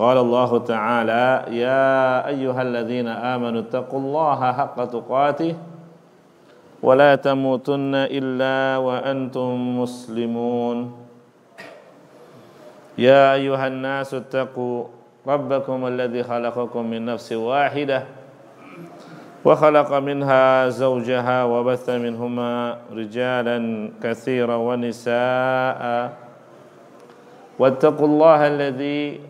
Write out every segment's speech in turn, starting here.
قال الله تعالى يا أيها الذين آمنوا اتقوا الله حق تقاته ولا تموتن إلا وأنتم مسلمون يا أيها الناس اتقوا ربكم الذي خلقكم من نفس واحدة وخلق منها زوجها وبث منهما رجالا كثيرا ونساء واتقوا الله الذي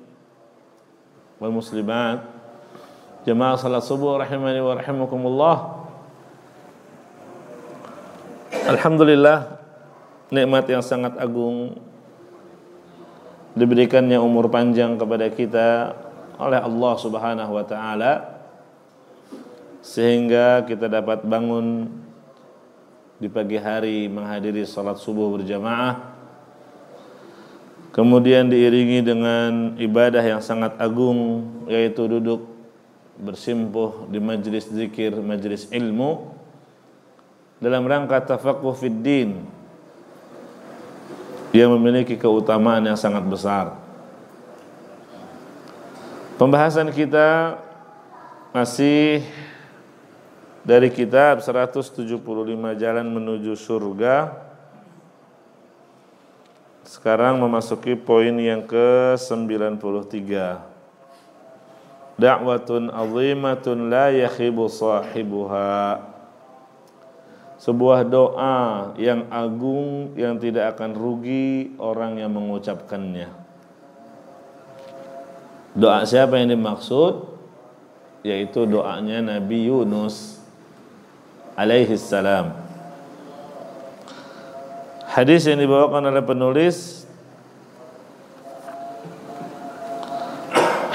wal muslimat jemaah salat subuh rahimani wa rahimakumullah Alhamdulillah nikmat yang sangat agung diberikannya umur panjang kepada kita oleh Allah Subhanahu wa taala sehingga kita dapat bangun di pagi hari menghadiri salat subuh berjamaah Kemudian diiringi dengan ibadah yang sangat agung yaitu duduk bersimpuh di majlis zikir, majlis ilmu dalam rangka tafakuh fid din yang memiliki keutamaan yang sangat besar. Pembahasan kita masih dari kitab 175 jalan menuju surga sekarang memasuki poin yang ke-93. Da'watun azimatun la yakhibu sahibuha. Sebuah doa yang agung yang tidak akan rugi orang yang mengucapkannya. Doa siapa yang dimaksud? Yaitu doanya Nabi Yunus alaihi salam. Hadis yang dibawakan oleh penulis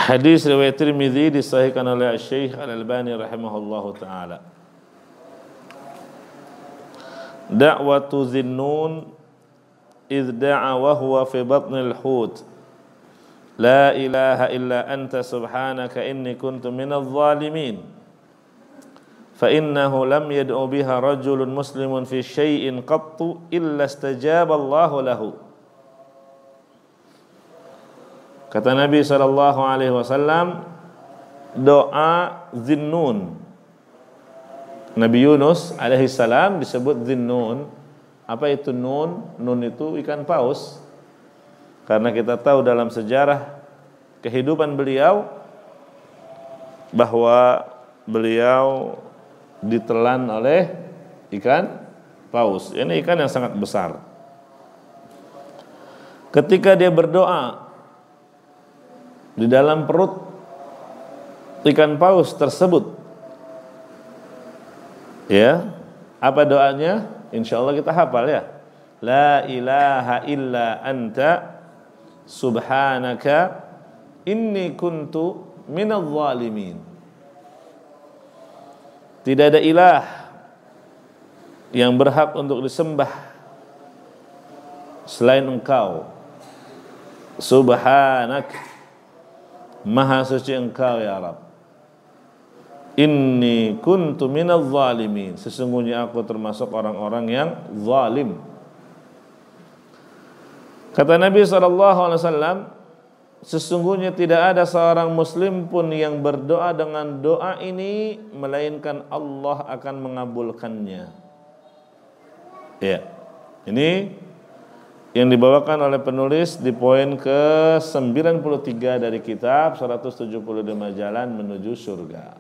Hadis riwayat Tirmidzi disahihkan oleh Syekh Al-Albani rahimahullahu taala. Da'watu Zinnun iz da'a wa huwa fi batnil hut. La ilaha illa anta subhanaka inni kuntu minadh-dhalimin. فإنه لم يدعو بها رجل مسلم في شيء قط إلا استجاب الله له Kata Nabi saw Alaihi Wasallam, doa zinnun. Nabi Yunus alaihi salam disebut zinnun. Apa itu nun? Nun itu ikan paus. Karena kita tahu dalam sejarah kehidupan beliau bahwa beliau ditelan oleh ikan paus. Ini ikan yang sangat besar. Ketika dia berdoa di dalam perut ikan paus tersebut, ya, apa doanya? Insya Allah kita hafal ya. La ilaha illa anta subhanaka inni kuntu minal zalimin. Tidak ada ilah yang berhak untuk disembah selain engkau. Subhanak Maha suci engkau ya Rabb. Inni kuntu minal zalimin Sesungguhnya aku termasuk orang-orang yang zalim Kata Nabi SAW Sesungguhnya tidak ada seorang muslim pun yang berdoa dengan doa ini melainkan Allah akan mengabulkannya. Ya. Ini yang dibawakan oleh penulis di poin ke-93 dari kitab 175 jalan menuju surga.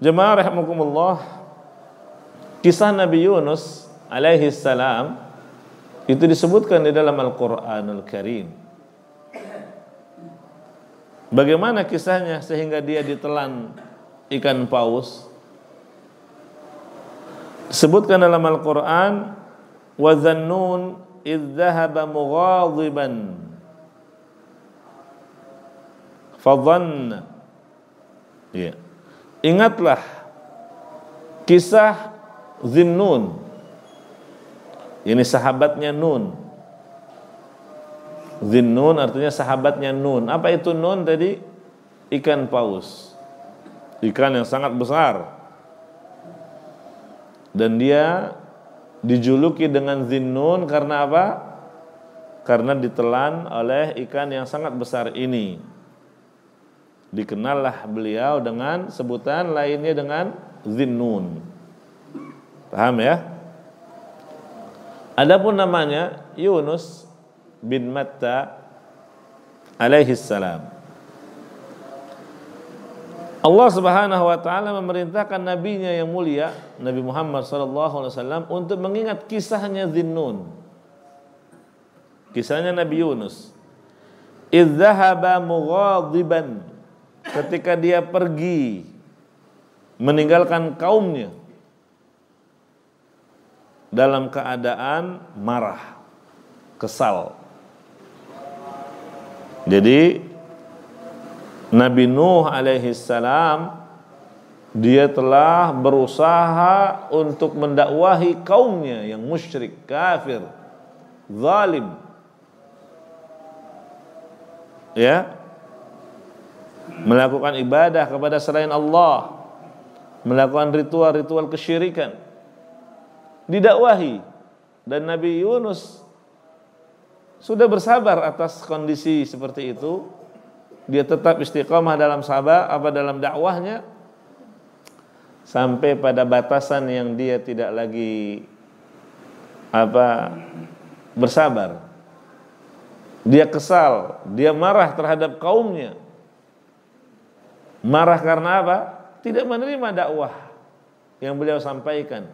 Jemaah rahimakumullah, kisah Nabi Yunus alaihi salam itu disebutkan di dalam Al-Qur'anul Karim. Bagaimana kisahnya sehingga dia ditelan ikan paus? Sebutkan dalam Al-Quran wa dhannun idh dhahaba mughadiban ya. Ingatlah kisah Zinnun ini sahabatnya Nun Zinnun artinya sahabatnya Nun. Apa itu Nun tadi? Ikan paus. Ikan yang sangat besar. Dan dia dijuluki dengan Zinnun karena apa? Karena ditelan oleh ikan yang sangat besar ini. Dikenallah beliau dengan sebutan lainnya dengan Zinnun. Paham ya? Adapun namanya Yunus bin Matta alaihi salam. Allah Subhanahu wa taala memerintahkan nabinya yang mulia Nabi Muhammad sallallahu alaihi wasallam untuk mengingat kisahnya Zinnun. Kisahnya Nabi Yunus. Idzahaba mughadiban ketika dia pergi meninggalkan kaumnya dalam keadaan marah, kesal. Jadi Nabi Nuh alaihi salam dia telah berusaha untuk mendakwahi kaumnya yang musyrik, kafir, zalim. Ya. Melakukan ibadah kepada selain Allah, melakukan ritual-ritual kesyirikan. Didakwahi dan Nabi Yunus sudah bersabar atas kondisi seperti itu, dia tetap istiqomah dalam sabar apa dalam dakwahnya sampai pada batasan yang dia tidak lagi apa bersabar. Dia kesal, dia marah terhadap kaumnya. Marah karena apa? Tidak menerima dakwah yang beliau sampaikan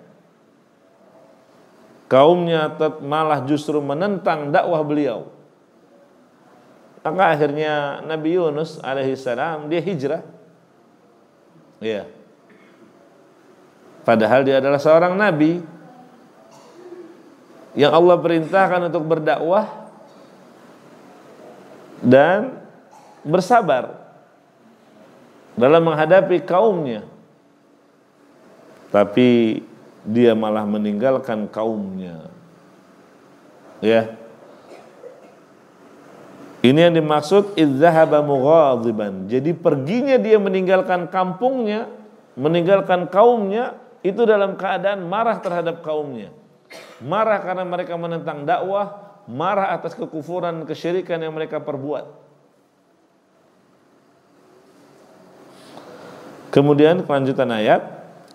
kaumnya malah justru menentang dakwah beliau. Maka akhirnya Nabi Yunus alaihissalam dia hijrah. Iya. Padahal dia adalah seorang nabi yang Allah perintahkan untuk berdakwah dan bersabar dalam menghadapi kaumnya. Tapi dia malah meninggalkan kaumnya. Ya. Ini yang dimaksud idzahaba mughadiban. Jadi perginya dia meninggalkan kampungnya, meninggalkan kaumnya itu dalam keadaan marah terhadap kaumnya. Marah karena mereka menentang dakwah, marah atas kekufuran, kesyirikan yang mereka perbuat. Kemudian kelanjutan ayat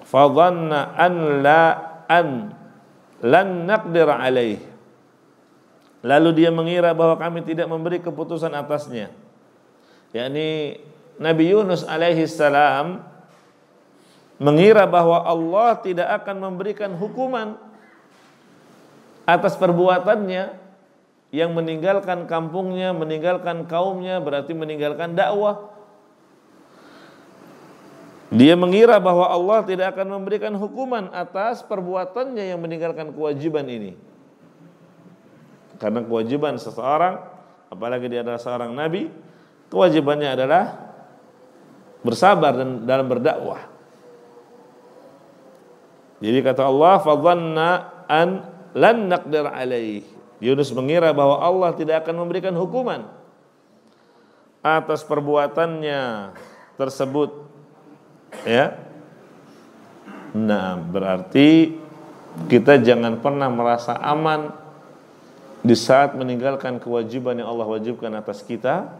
فظن an لا an لن نقدر عليه lalu dia mengira bahwa kami tidak memberi keputusan atasnya yakni Nabi Yunus alaihi salam mengira bahwa Allah tidak akan memberikan hukuman atas perbuatannya yang meninggalkan kampungnya, meninggalkan kaumnya berarti meninggalkan dakwah dia mengira bahwa Allah tidak akan memberikan hukuman atas perbuatannya yang meninggalkan kewajiban ini. Karena kewajiban seseorang, apalagi dia adalah seorang nabi, kewajibannya adalah bersabar dan dalam berdakwah. Jadi kata Allah, "Fadhanna an lan naqdir alaih." Yunus mengira bahwa Allah tidak akan memberikan hukuman atas perbuatannya tersebut ya nah berarti kita jangan pernah merasa aman di saat meninggalkan kewajiban yang Allah wajibkan atas kita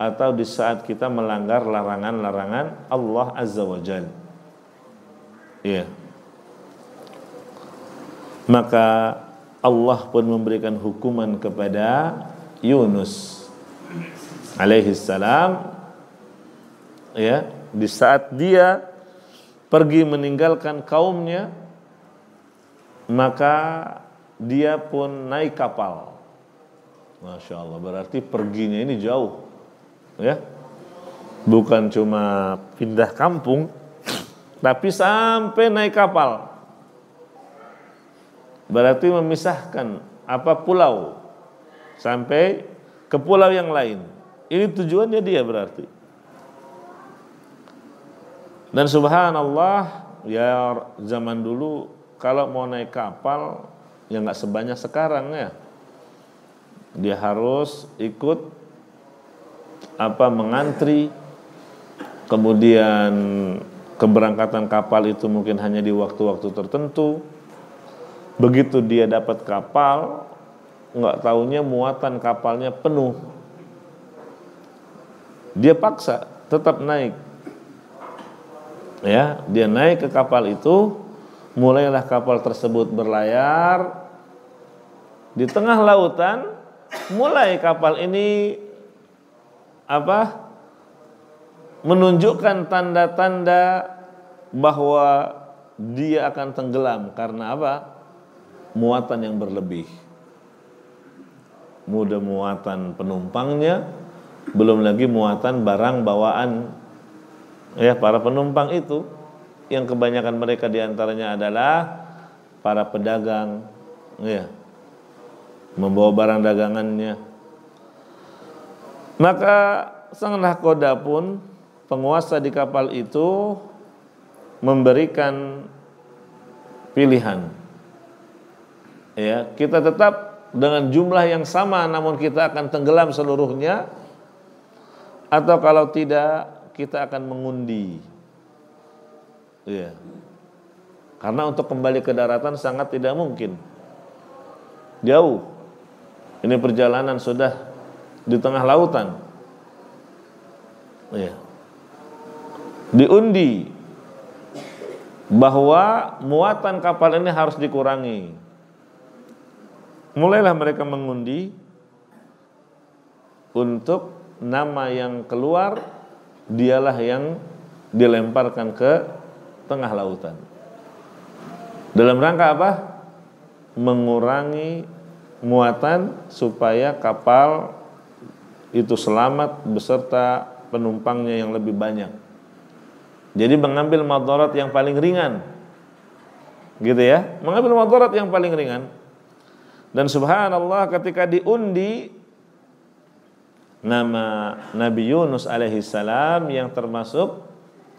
atau di saat kita melanggar larangan-larangan Allah Azza wa Jal. Ya. Maka Allah pun memberikan hukuman kepada Yunus alaihi salam ya di saat dia pergi meninggalkan kaumnya, maka dia pun naik kapal. Masya Allah, berarti perginya ini jauh. ya Bukan cuma pindah kampung, tapi sampai naik kapal. Berarti memisahkan apa pulau sampai ke pulau yang lain. Ini tujuannya dia berarti. Dan subhanallah ya zaman dulu kalau mau naik kapal ya nggak sebanyak sekarang ya. Dia harus ikut apa mengantri kemudian keberangkatan kapal itu mungkin hanya di waktu-waktu tertentu. Begitu dia dapat kapal, nggak tahunya muatan kapalnya penuh. Dia paksa tetap naik ya dia naik ke kapal itu mulailah kapal tersebut berlayar di tengah lautan mulai kapal ini apa menunjukkan tanda-tanda bahwa dia akan tenggelam karena apa muatan yang berlebih muda muatan penumpangnya belum lagi muatan barang bawaan ya para penumpang itu yang kebanyakan mereka diantaranya adalah para pedagang ya membawa barang dagangannya maka sang nahkoda pun penguasa di kapal itu memberikan pilihan ya kita tetap dengan jumlah yang sama namun kita akan tenggelam seluruhnya atau kalau tidak kita akan mengundi. ya, Karena untuk kembali ke daratan sangat tidak mungkin. Jauh. Ini perjalanan sudah di tengah lautan. ya, Diundi bahwa muatan kapal ini harus dikurangi. Mulailah mereka mengundi untuk nama yang keluar dialah yang dilemparkan ke tengah lautan. Dalam rangka apa? Mengurangi muatan supaya kapal itu selamat beserta penumpangnya yang lebih banyak. Jadi mengambil madarat yang paling ringan. Gitu ya, mengambil madarat yang paling ringan. Dan subhanallah ketika diundi nama Nabi Yunus alaihi salam yang termasuk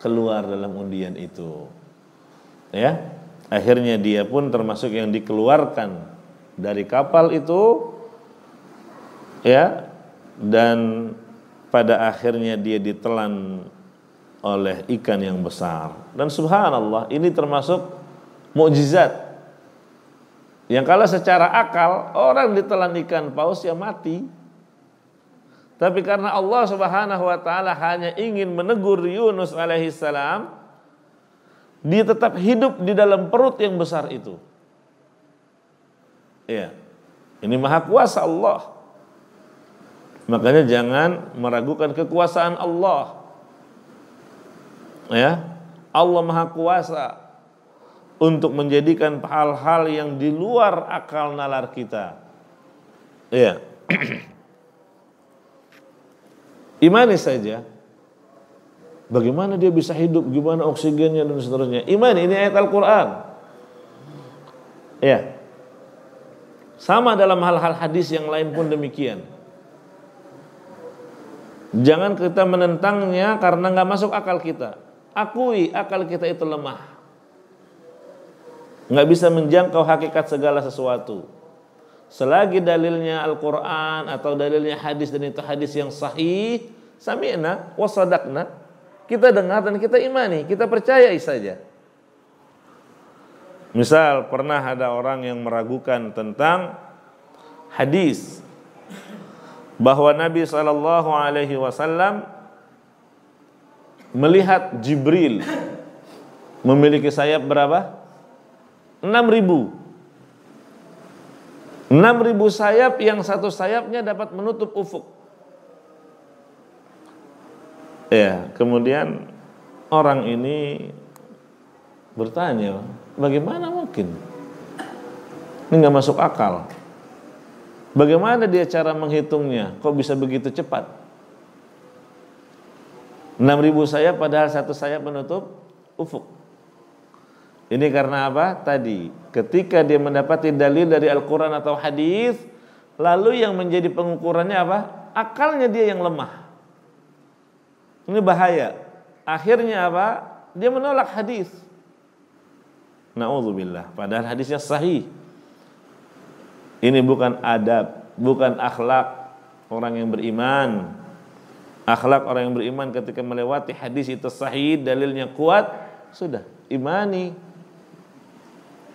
keluar dalam undian itu. Ya. Akhirnya dia pun termasuk yang dikeluarkan dari kapal itu ya dan pada akhirnya dia ditelan oleh ikan yang besar. Dan subhanallah ini termasuk mukjizat yang kalau secara akal orang ditelan ikan paus ya mati tapi karena Allah Subhanahu wa taala hanya ingin menegur Yunus alaihi salam, dia tetap hidup di dalam perut yang besar itu. Ya. Ini maha kuasa Allah. Makanya jangan meragukan kekuasaan Allah. Ya. Allah maha kuasa untuk menjadikan hal-hal yang di luar akal nalar kita. Ya. Imani saja. Bagaimana dia bisa hidup, gimana oksigennya dan seterusnya. Imani ini ayat Al-Qur'an. Ya. Sama dalam hal-hal hadis yang lain pun demikian. Jangan kita menentangnya karena nggak masuk akal kita. Akui akal kita itu lemah. Nggak bisa menjangkau hakikat segala sesuatu. Selagi dalilnya Al-Quran atau dalilnya hadis dan itu hadis yang sahih, sami'na wa Kita dengar dan kita imani, kita percayai saja. Misal pernah ada orang yang meragukan tentang hadis bahwa Nabi saw melihat Jibril memiliki sayap berapa? 6000 6000 sayap yang satu sayapnya dapat menutup ufuk Ya, kemudian orang ini bertanya, bagaimana mungkin? Ini nggak masuk akal. Bagaimana dia cara menghitungnya? Kok bisa begitu cepat? 6000 sayap padahal satu sayap menutup ufuk. Ini karena apa? Tadi ketika dia mendapati dalil dari Al-Qur'an atau hadis, lalu yang menjadi pengukurannya apa? Akalnya dia yang lemah. Ini bahaya. Akhirnya apa? Dia menolak hadis. Nauzubillah. Padahal hadisnya sahih. Ini bukan adab, bukan akhlak orang yang beriman. Akhlak orang yang beriman ketika melewati hadis itu sahih, dalilnya kuat, sudah imani.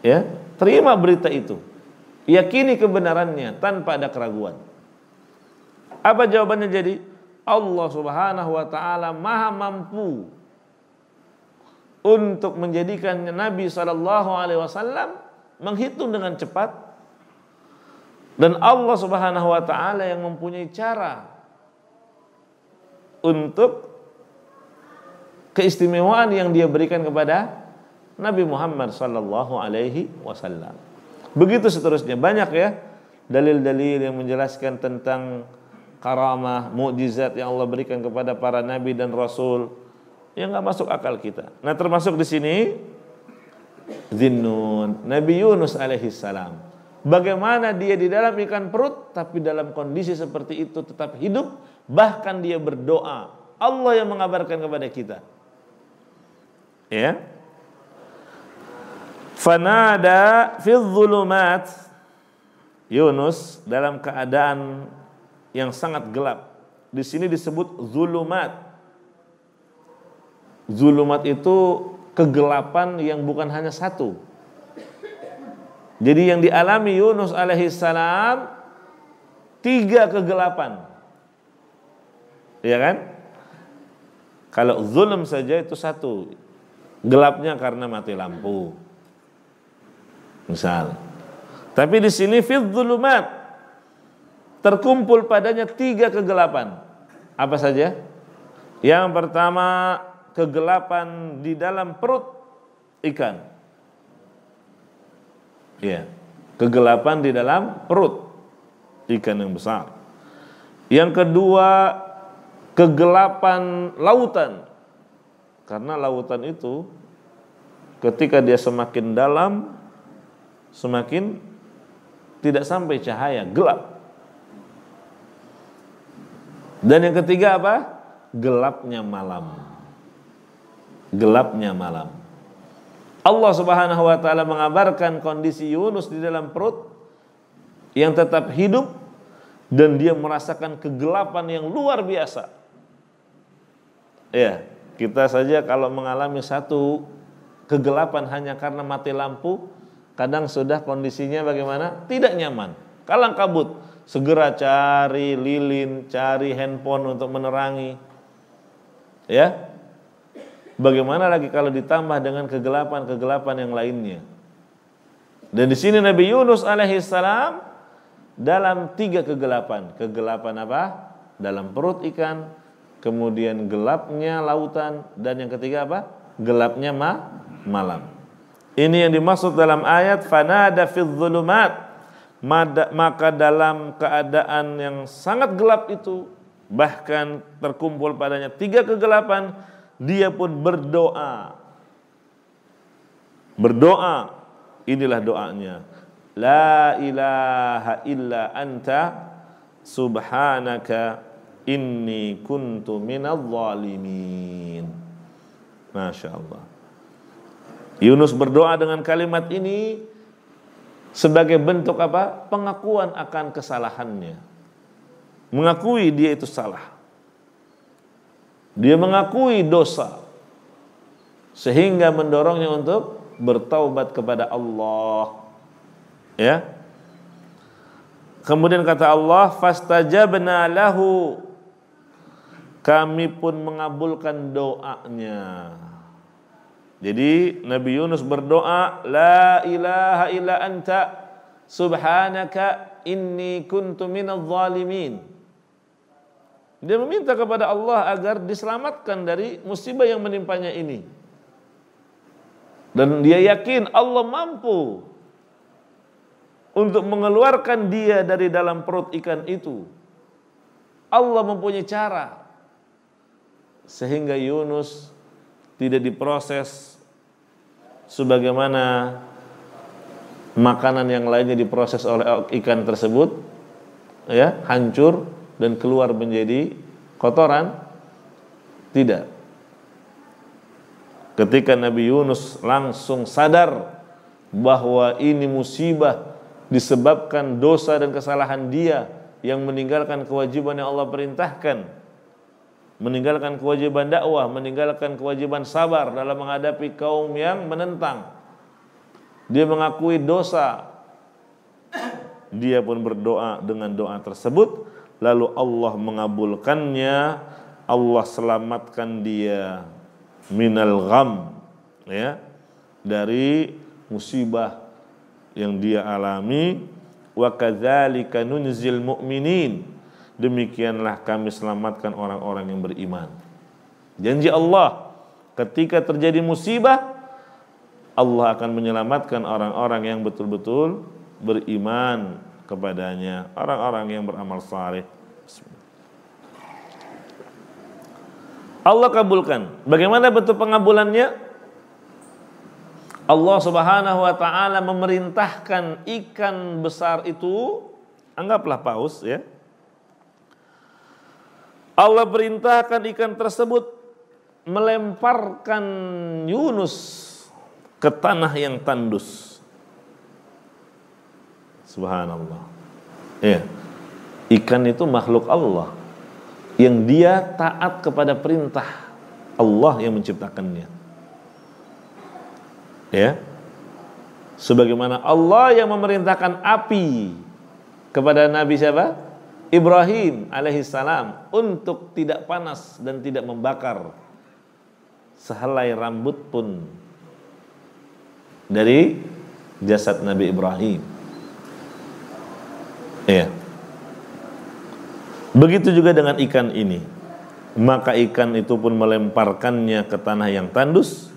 Ya, terima berita itu. Yakini kebenarannya tanpa ada keraguan. Apa jawabannya jadi? Allah Subhanahu wa taala maha mampu untuk menjadikan Nabi Shallallahu alaihi wasallam menghitung dengan cepat dan Allah Subhanahu wa taala yang mempunyai cara untuk keistimewaan yang dia berikan kepada Nabi Muhammad sallallahu alaihi wasallam. Begitu seterusnya banyak ya dalil-dalil yang menjelaskan tentang karamah, mukjizat yang Allah berikan kepada para nabi dan rasul yang nggak masuk akal kita. Nah termasuk di sini Zinnun, Nabi Yunus alaihi salam. Bagaimana dia di dalam ikan perut tapi dalam kondisi seperti itu tetap hidup bahkan dia berdoa. Allah yang mengabarkan kepada kita. Ya. Fanada fi dhulumat Yunus dalam keadaan yang sangat gelap. Di sini disebut zulumat. Zulumat itu kegelapan yang bukan hanya satu. Jadi yang dialami Yunus alaihissalam tiga kegelapan. Ya kan? Kalau zulum saja itu satu. Gelapnya karena mati lampu. Misal. Tapi di sini fid zulumat terkumpul padanya tiga kegelapan. Apa saja? Yang pertama, kegelapan di dalam perut ikan. Ya, kegelapan di dalam perut ikan yang besar. Yang kedua, kegelapan lautan. Karena lautan itu ketika dia semakin dalam semakin tidak sampai cahaya, gelap. Dan yang ketiga apa? Gelapnya malam. Gelapnya malam. Allah Subhanahu wa taala mengabarkan kondisi Yunus di dalam perut yang tetap hidup dan dia merasakan kegelapan yang luar biasa. Ya, kita saja kalau mengalami satu kegelapan hanya karena mati lampu, kadang sudah kondisinya bagaimana? Tidak nyaman, kalang kabut segera cari lilin, cari handphone untuk menerangi. Ya. Bagaimana lagi kalau ditambah dengan kegelapan-kegelapan yang lainnya? Dan di sini Nabi Yunus alaihissalam dalam tiga kegelapan. Kegelapan apa? Dalam perut ikan, kemudian gelapnya lautan, dan yang ketiga apa? Gelapnya ma malam. Ini yang dimaksud dalam ayat fanada fidz maka dalam keadaan yang sangat gelap itu bahkan terkumpul padanya tiga kegelapan dia pun berdoa berdoa inilah doanya la ilaha illa anta subhanaka inni kuntu minal zalimin Masya Allah Yunus berdoa dengan kalimat ini sebagai bentuk apa? Pengakuan akan kesalahannya. Mengakui dia itu salah. Dia mengakui dosa sehingga mendorongnya untuk bertaubat kepada Allah. Ya. Kemudian kata Allah, "Fastajabna lahu." Kami pun mengabulkan doanya. Jadi Nabi Yunus berdoa, La ilaha illa anta subhanaka inni kuntu minal zalimin. Dia meminta kepada Allah agar diselamatkan dari musibah yang menimpanya ini. Dan dia yakin Allah mampu untuk mengeluarkan dia dari dalam perut ikan itu. Allah mempunyai cara sehingga Yunus tidak diproses sebagaimana makanan yang lainnya diproses oleh ikan tersebut ya hancur dan keluar menjadi kotoran tidak ketika Nabi Yunus langsung sadar bahwa ini musibah disebabkan dosa dan kesalahan dia yang meninggalkan kewajiban yang Allah perintahkan meninggalkan kewajiban dakwah, meninggalkan kewajiban sabar dalam menghadapi kaum yang menentang. Dia mengakui dosa. Dia pun berdoa dengan doa tersebut, lalu Allah mengabulkannya, Allah selamatkan dia minal gham ya dari musibah yang dia alami wa kadzalika nunzil mu'minin demikianlah kami selamatkan orang-orang yang beriman. Janji Allah, ketika terjadi musibah, Allah akan menyelamatkan orang-orang yang betul-betul beriman kepadanya, orang-orang yang beramal saleh. Allah kabulkan. Bagaimana bentuk pengabulannya? Allah Subhanahu wa taala memerintahkan ikan besar itu, anggaplah paus ya, Allah perintahkan ikan tersebut melemparkan Yunus ke tanah yang tandus. Subhanallah. Ya. Ikan itu makhluk Allah yang dia taat kepada perintah Allah yang menciptakannya. Ya. Sebagaimana Allah yang memerintahkan api kepada nabi siapa? Ibrahim alaihissalam untuk tidak panas dan tidak membakar sehelai rambut pun dari jasad Nabi Ibrahim. Ya, Begitu juga dengan ikan ini. Maka ikan itu pun melemparkannya ke tanah yang tandus.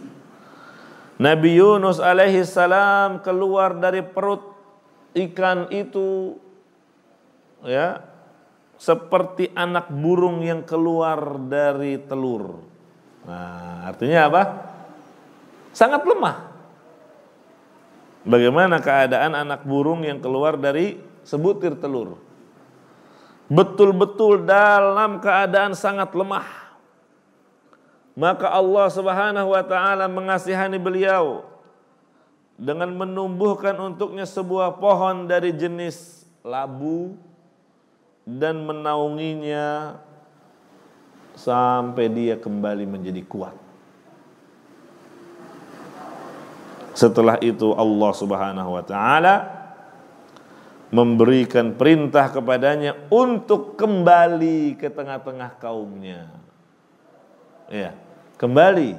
Nabi Yunus alaihi salam keluar dari perut ikan itu ya seperti anak burung yang keluar dari telur. Nah, artinya apa? Sangat lemah. Bagaimana keadaan anak burung yang keluar dari sebutir telur? Betul-betul dalam keadaan sangat lemah. Maka Allah Subhanahu wa taala mengasihani beliau dengan menumbuhkan untuknya sebuah pohon dari jenis labu dan menaunginya sampai dia kembali menjadi kuat. Setelah itu Allah Subhanahu wa taala memberikan perintah kepadanya untuk kembali ke tengah-tengah kaumnya. Ya, kembali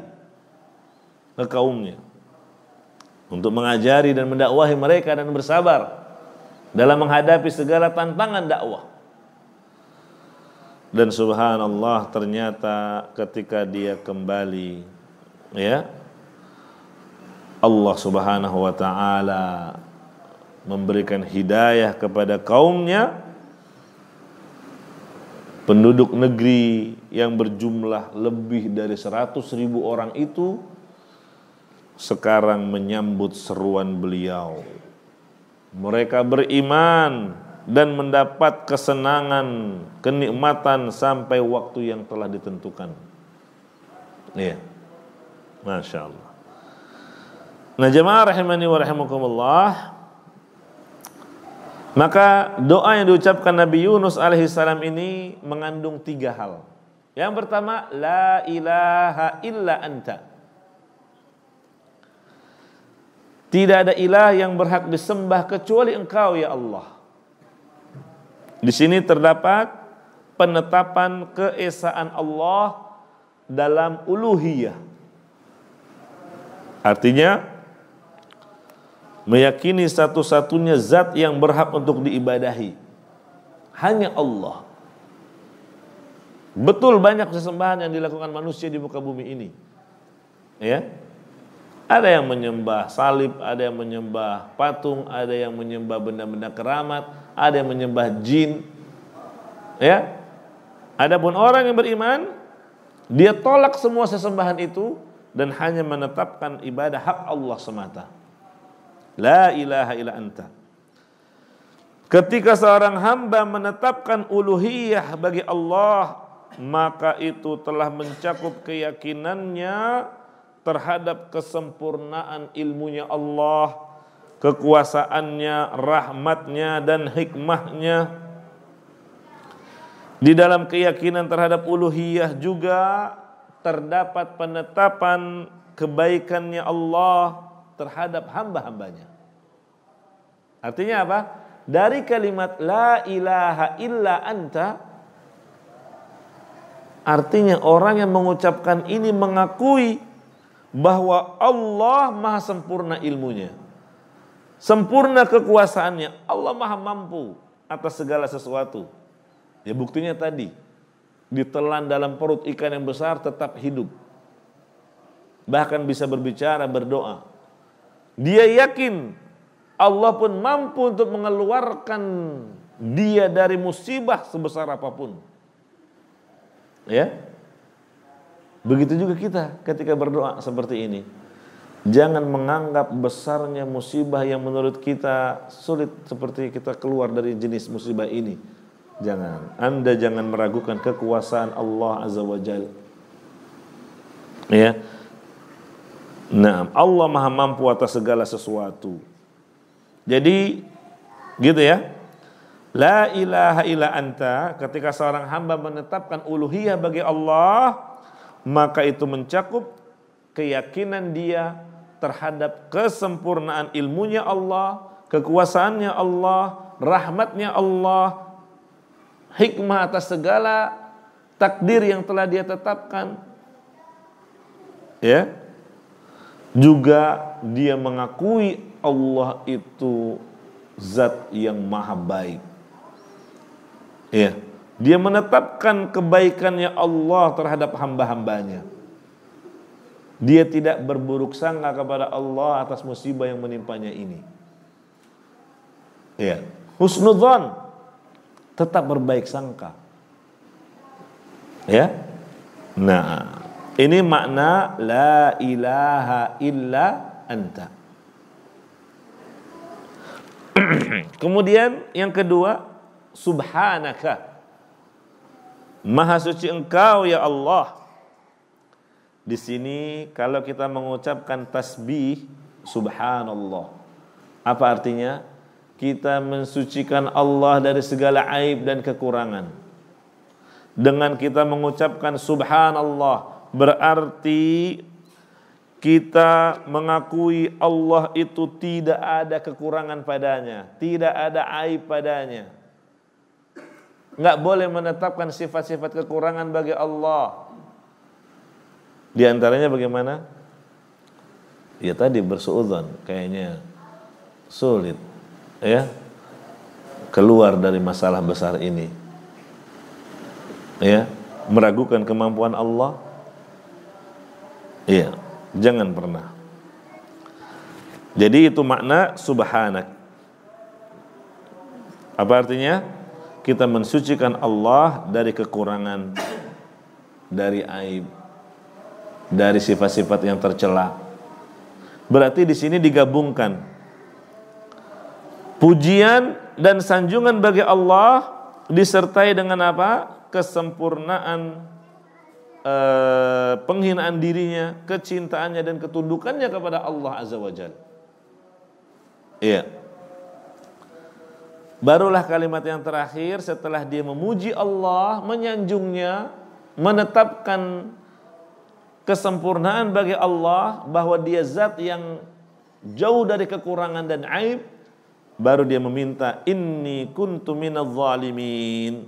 ke kaumnya untuk mengajari dan mendakwahi mereka dan bersabar dalam menghadapi segala tantangan dakwah dan subhanallah ternyata ketika dia kembali ya Allah Subhanahu wa taala memberikan hidayah kepada kaumnya penduduk negeri yang berjumlah lebih dari 100 ribu orang itu sekarang menyambut seruan beliau mereka beriman dan mendapat kesenangan, kenikmatan sampai waktu yang telah ditentukan. Iya. Masya Allah. Nah jemaah rahimani wa rahimakumullah Maka doa yang diucapkan Nabi Yunus alaihissalam ini mengandung tiga hal Yang pertama La ilaha illa anta Tidak ada ilah yang berhak disembah kecuali engkau ya Allah di sini terdapat penetapan keesaan Allah dalam uluhiyah. Artinya meyakini satu-satunya zat yang berhak untuk diibadahi hanya Allah. Betul banyak sesembahan yang dilakukan manusia di muka bumi ini. Ya, ada yang menyembah salib, ada yang menyembah patung, ada yang menyembah benda-benda keramat, ada yang menyembah jin. Ya. Adapun orang yang beriman, dia tolak semua sesembahan itu dan hanya menetapkan ibadah hak Allah semata. La ilaha illa anta. Ketika seorang hamba menetapkan uluhiyah bagi Allah, maka itu telah mencakup keyakinannya terhadap kesempurnaan ilmunya Allah, kekuasaannya, rahmatnya, dan hikmahnya. Di dalam keyakinan terhadap uluhiyah juga terdapat penetapan kebaikannya Allah terhadap hamba-hambanya. Artinya apa? Dari kalimat la ilaha illa anta artinya orang yang mengucapkan ini mengakui bahwa Allah maha sempurna ilmunya. Sempurna kekuasaannya. Allah maha mampu atas segala sesuatu. Ya buktinya tadi. Ditelan dalam perut ikan yang besar tetap hidup. Bahkan bisa berbicara, berdoa. Dia yakin Allah pun mampu untuk mengeluarkan dia dari musibah sebesar apapun. Ya, Begitu juga kita ketika berdoa seperti ini. Jangan menganggap besarnya musibah yang menurut kita sulit seperti kita keluar dari jenis musibah ini. Jangan. Anda jangan meragukan kekuasaan Allah Azza wa Jal. Ya. Nah, Allah maha mampu atas segala sesuatu. Jadi, gitu ya. La ilaha illa anta ketika seorang hamba menetapkan uluhiyah bagi Allah, maka itu mencakup keyakinan dia terhadap kesempurnaan ilmunya Allah, kekuasaannya Allah, rahmatnya Allah, hikmah atas segala takdir yang telah dia tetapkan. Ya. Juga dia mengakui Allah itu zat yang maha baik. Ya. Dia menetapkan kebaikannya Allah terhadap hamba-hambanya. Dia tidak berburuk sangka kepada Allah atas musibah yang menimpanya ini. Ya, husnudzon tetap berbaik sangka. Ya. Nah, ini makna la ilaha illa anta. Kemudian yang kedua, subhanaka. Maha suci Engkau ya Allah. Di sini kalau kita mengucapkan tasbih subhanallah. Apa artinya? Kita mensucikan Allah dari segala aib dan kekurangan. Dengan kita mengucapkan subhanallah berarti kita mengakui Allah itu tidak ada kekurangan padanya, tidak ada aib padanya nggak boleh menetapkan sifat-sifat kekurangan bagi Allah. Di antaranya bagaimana? Ya tadi bersuudzon kayaknya sulit ya keluar dari masalah besar ini. Ya, meragukan kemampuan Allah. ya jangan pernah. Jadi itu makna subhanak. Apa artinya? kita mensucikan Allah dari kekurangan, dari aib, dari sifat-sifat yang tercela. Berarti di sini digabungkan pujian dan sanjungan bagi Allah disertai dengan apa? kesempurnaan eh, penghinaan dirinya, kecintaannya dan ketundukannya kepada Allah Azza wa Jalla. Iya. Barulah kalimat yang terakhir setelah dia memuji Allah, menyanjungnya, menetapkan kesempurnaan bagi Allah bahwa dia zat yang jauh dari kekurangan dan aib, baru dia meminta inni kuntu zalimin.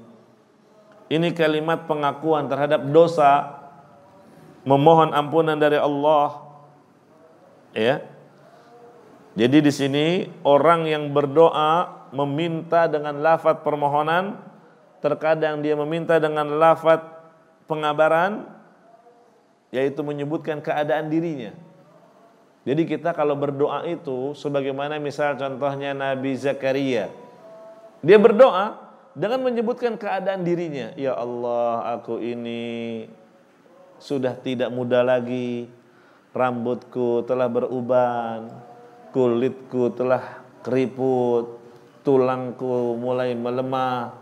Ini kalimat pengakuan terhadap dosa memohon ampunan dari Allah. Ya. Jadi di sini orang yang berdoa meminta dengan lafat permohonan, terkadang dia meminta dengan lafat pengabaran, yaitu menyebutkan keadaan dirinya. Jadi kita kalau berdoa itu sebagaimana misal contohnya Nabi Zakaria. Dia berdoa dengan menyebutkan keadaan dirinya. Ya Allah, aku ini sudah tidak muda lagi. Rambutku telah beruban, kulitku telah keriput, tulangku mulai melemah,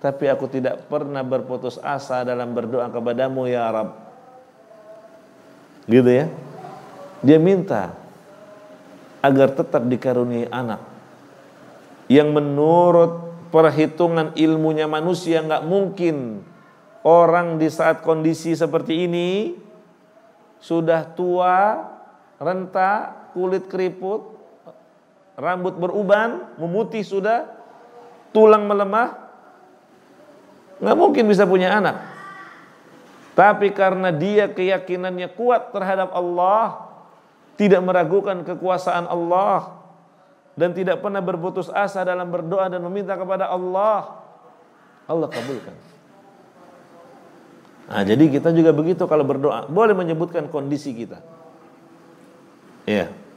tapi aku tidak pernah berputus asa dalam berdoa kepadamu ya Arab, Gitu ya. Dia minta agar tetap dikaruniai anak yang menurut perhitungan ilmunya manusia nggak mungkin orang di saat kondisi seperti ini sudah tua, renta, kulit keriput, rambut beruban, memutih sudah, tulang melemah, nggak mungkin bisa punya anak. Tapi karena dia keyakinannya kuat terhadap Allah, tidak meragukan kekuasaan Allah, dan tidak pernah berputus asa dalam berdoa dan meminta kepada Allah, Allah kabulkan. Nah, jadi kita juga begitu kalau berdoa, boleh menyebutkan kondisi kita. Iya. Yeah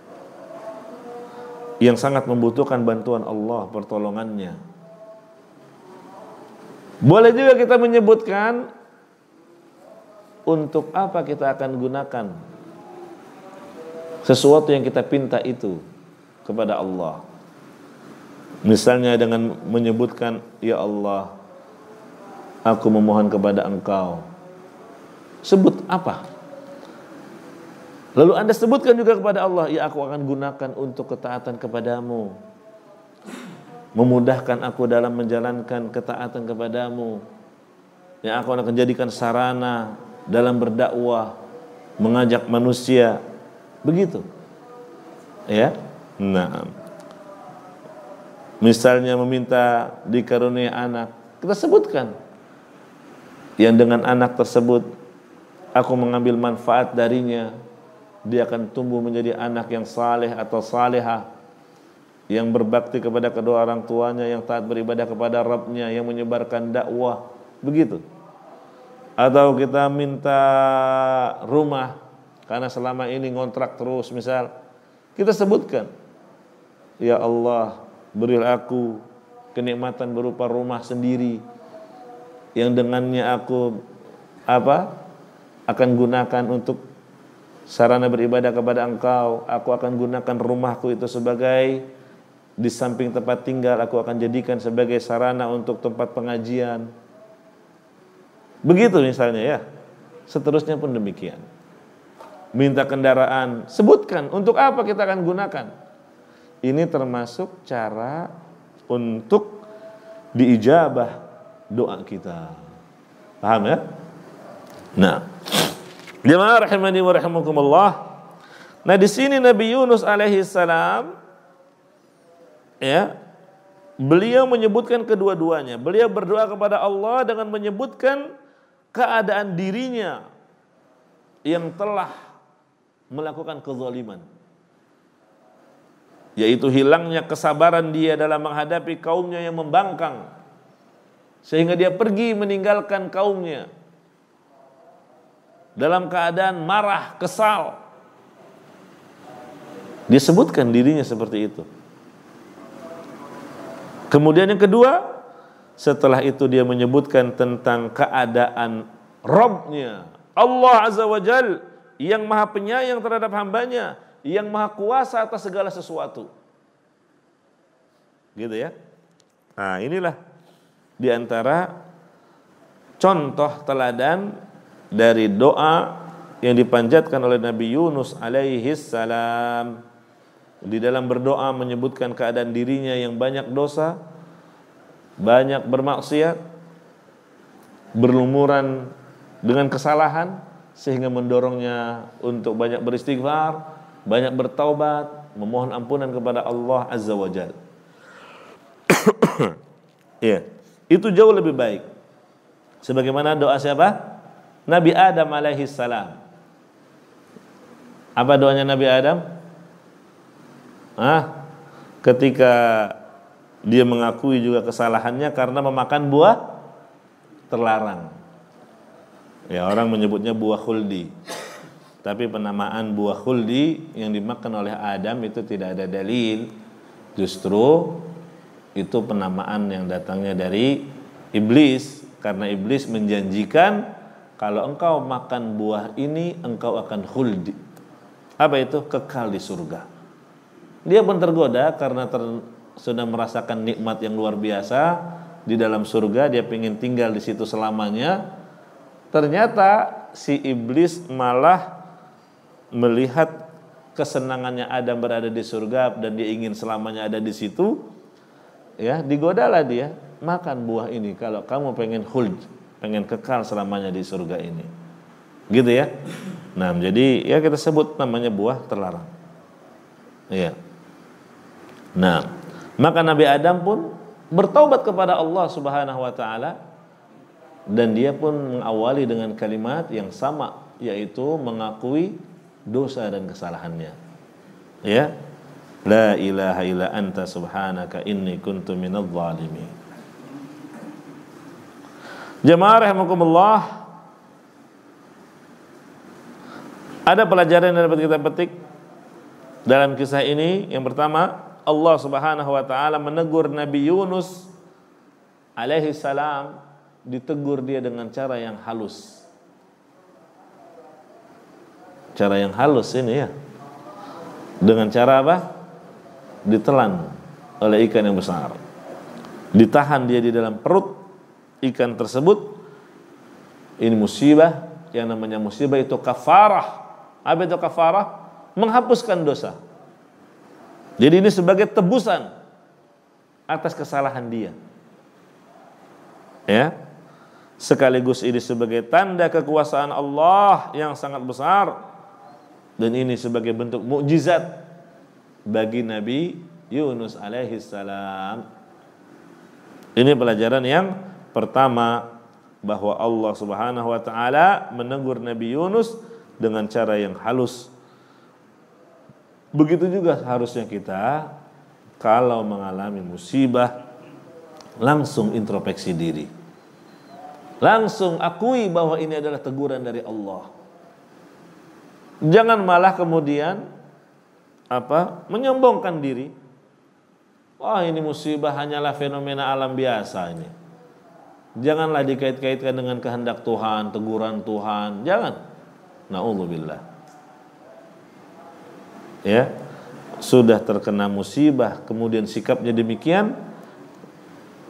yang sangat membutuhkan bantuan Allah, pertolongannya. Boleh juga kita menyebutkan untuk apa kita akan gunakan sesuatu yang kita pinta itu kepada Allah. Misalnya dengan menyebutkan ya Allah, aku memohon kepada Engkau. Sebut apa? Lalu Anda sebutkan juga kepada Allah, "Ya aku akan gunakan untuk ketaatan kepadamu." Memudahkan aku dalam menjalankan ketaatan kepadamu. Yang aku akan jadikan sarana dalam berdakwah, mengajak manusia. Begitu. Ya. Nah. Misalnya meminta dikarunia anak, kita sebutkan yang dengan anak tersebut aku mengambil manfaat darinya dia akan tumbuh menjadi anak yang saleh atau saleha, yang berbakti kepada kedua orang tuanya yang taat beribadah kepada Rabbnya yang menyebarkan dakwah begitu atau kita minta rumah karena selama ini ngontrak terus misal kita sebutkan ya Allah berilah aku kenikmatan berupa rumah sendiri yang dengannya aku apa akan gunakan untuk sarana beribadah kepada engkau aku akan gunakan rumahku itu sebagai di samping tempat tinggal aku akan jadikan sebagai sarana untuk tempat pengajian begitu misalnya ya seterusnya pun demikian minta kendaraan sebutkan untuk apa kita akan gunakan ini termasuk cara untuk diijabah doa kita paham ya nah Jemaah rahimani wa rahimakumullah. Nah, di sini Nabi Yunus alaihi salam ya, beliau menyebutkan kedua-duanya. Beliau berdoa kepada Allah dengan menyebutkan keadaan dirinya yang telah melakukan kezaliman yaitu hilangnya kesabaran dia dalam menghadapi kaumnya yang membangkang sehingga dia pergi meninggalkan kaumnya dalam keadaan marah, kesal. Disebutkan dirinya seperti itu. Kemudian yang kedua, setelah itu dia menyebutkan tentang keadaan Robnya, Allah Azza wa Jal, yang maha penyayang terhadap hambanya, yang maha kuasa atas segala sesuatu. Gitu ya. Nah inilah diantara contoh teladan dari doa yang dipanjatkan oleh Nabi Yunus alaihi salam di dalam berdoa menyebutkan keadaan dirinya yang banyak dosa, banyak bermaksiat, berlumuran dengan kesalahan sehingga mendorongnya untuk banyak beristighfar, banyak bertaubat, memohon ampunan kepada Allah Azza wa Jal. ya, itu jauh lebih baik. Sebagaimana doa siapa? Nabi Adam alaihi salam. Apa doanya Nabi Adam? Ah, ketika dia mengakui juga kesalahannya karena memakan buah terlarang. Ya orang menyebutnya buah khuldi. Tapi penamaan buah khuldi yang dimakan oleh Adam itu tidak ada dalil. Justru itu penamaan yang datangnya dari iblis karena iblis menjanjikan kalau engkau makan buah ini engkau akan khuldi. Apa itu? Kekal di surga. Dia pun tergoda karena ter, sudah merasakan nikmat yang luar biasa di dalam surga, dia ingin tinggal di situ selamanya. Ternyata si iblis malah melihat kesenangannya Adam berada di surga dan dia ingin selamanya ada di situ. Ya, digodalah dia, makan buah ini kalau kamu pengen khuld pengen kekal selamanya di surga ini. Gitu ya. Nah, jadi ya kita sebut namanya buah terlarang. Ya. Nah, maka Nabi Adam pun bertaubat kepada Allah Subhanahu wa taala dan dia pun mengawali dengan kalimat yang sama yaitu mengakui dosa dan kesalahannya. Ya. La ilaha illa anta subhanaka inni kuntu minadh Jemaah rahimakumullah Ada pelajaran yang dapat kita petik dalam kisah ini yang pertama Allah Subhanahu wa taala menegur Nabi Yunus alaihi salam ditegur dia dengan cara yang halus. Cara yang halus ini ya. Dengan cara apa? Ditelan oleh ikan yang besar. Ditahan dia di dalam perut ikan tersebut ini musibah yang namanya musibah itu kafarah apa itu kafarah menghapuskan dosa jadi ini sebagai tebusan atas kesalahan dia ya sekaligus ini sebagai tanda kekuasaan Allah yang sangat besar dan ini sebagai bentuk mukjizat bagi Nabi Yunus alaihi salam ini pelajaran yang Pertama, bahwa Allah Subhanahu wa taala menegur Nabi Yunus dengan cara yang halus. Begitu juga harusnya kita kalau mengalami musibah langsung introspeksi diri. Langsung akui bahwa ini adalah teguran dari Allah. Jangan malah kemudian apa? menyombongkan diri. Wah, ini musibah hanyalah fenomena alam biasa ini Janganlah dikait-kaitkan dengan kehendak Tuhan, teguran Tuhan. Jangan. Na'udzubillah. Ya. Sudah terkena musibah, kemudian sikapnya demikian,